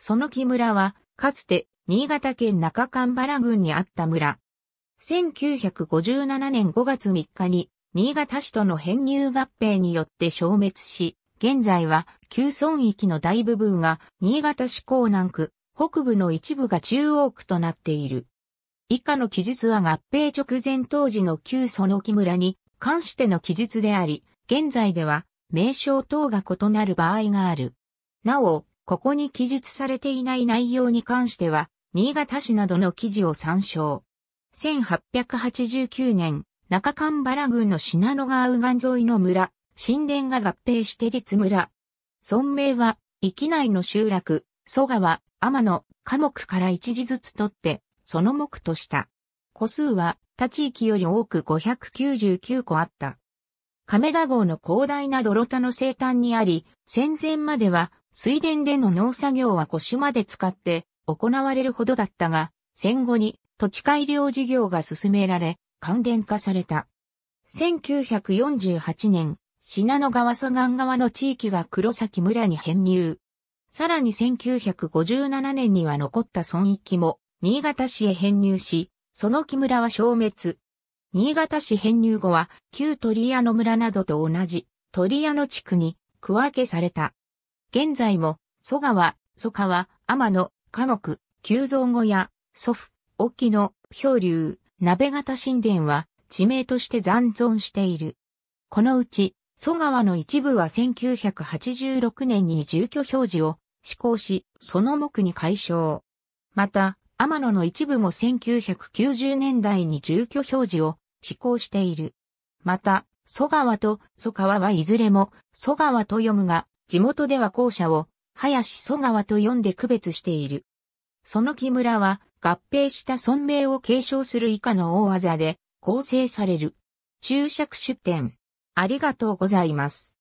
その木村は、かつて、新潟県中間原郡にあった村。1957年5月3日に、新潟市との編入合併によって消滅し、現在は、旧村域の大部分が、新潟市港南区、北部の一部が中央区となっている。以下の記述は合併直前当時の旧その木村に関しての記述であり、現在では名称等が異なる場合がある。なお、ここに記述されていない内容に関しては、新潟市などの記事を参照。1889年、中間原郡の信濃川右岸沿いの村、神殿が合併して立村。村名は、域内の集落、蘇川、天野、科目から一字ずつ取って、その目とした。個数は、他地域より多く599個あった。亀田号の広大な泥田の生誕にあり、戦前までは水田での農作業は腰まで使って行われるほどだったが、戦後に土地改良事業が進められ、関連化された。1948年、信濃川左岸側の地域が黒崎村に編入。さらに1957年には残った村域も新潟市へ編入し、その木村は消滅。新潟市編入後は旧鳥屋の村などと同じ鳥屋の地区に区分けされた。現在も、蘇川、蘇川、天野、科目、急増小屋、祖父、沖野、漂流、鍋型神殿は地名として残存している。このうち、蘇川の一部は1986年に住居表示を施行し、その目に解消。また、天野の一部も1990年代に住居表示を施行している。また、蘇川と蘇川はいずれも蘇川と読むが、地元では校舎を林曽川と呼んで区別している。その木村は合併した村名を継承する以下の大技で構成される。注釈出典。ありがとうございます。